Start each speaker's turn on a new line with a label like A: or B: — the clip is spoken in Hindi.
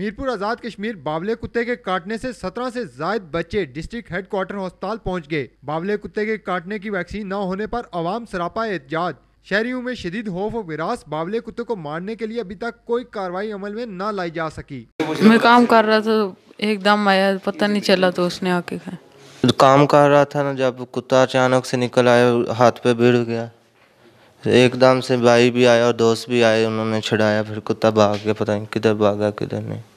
A: मीरपुर आजाद कश्मीर बावले कुत्ते के काटने से 17 से जायद बच्चे डिस्ट्रिक्ट हेड क्वार्टर अस्पताल पहुंच गए बावले कुत्ते के काटने की वैक्सीन न होने पर आवाम सरापा एहतजाज शहरियों में शदीद होफ और विरास बावले कुत्ते को मारने के लिए अभी तक कोई कार्रवाई अमल में न लाई जा सकी मैं काम
B: कर रहा था एकदम आया पता नहीं चला तो उसने आके कहा
C: काम कर रहा था ना जब कुत्ता अचानक से निकल आया हाथ पे भिड़ गया एकदम से भाई भी आया और दोस्त भी आए उन्होंने छुड़ाया फिर कुत्ता भाग गया पता नहीं किधर भागा किधर नहीं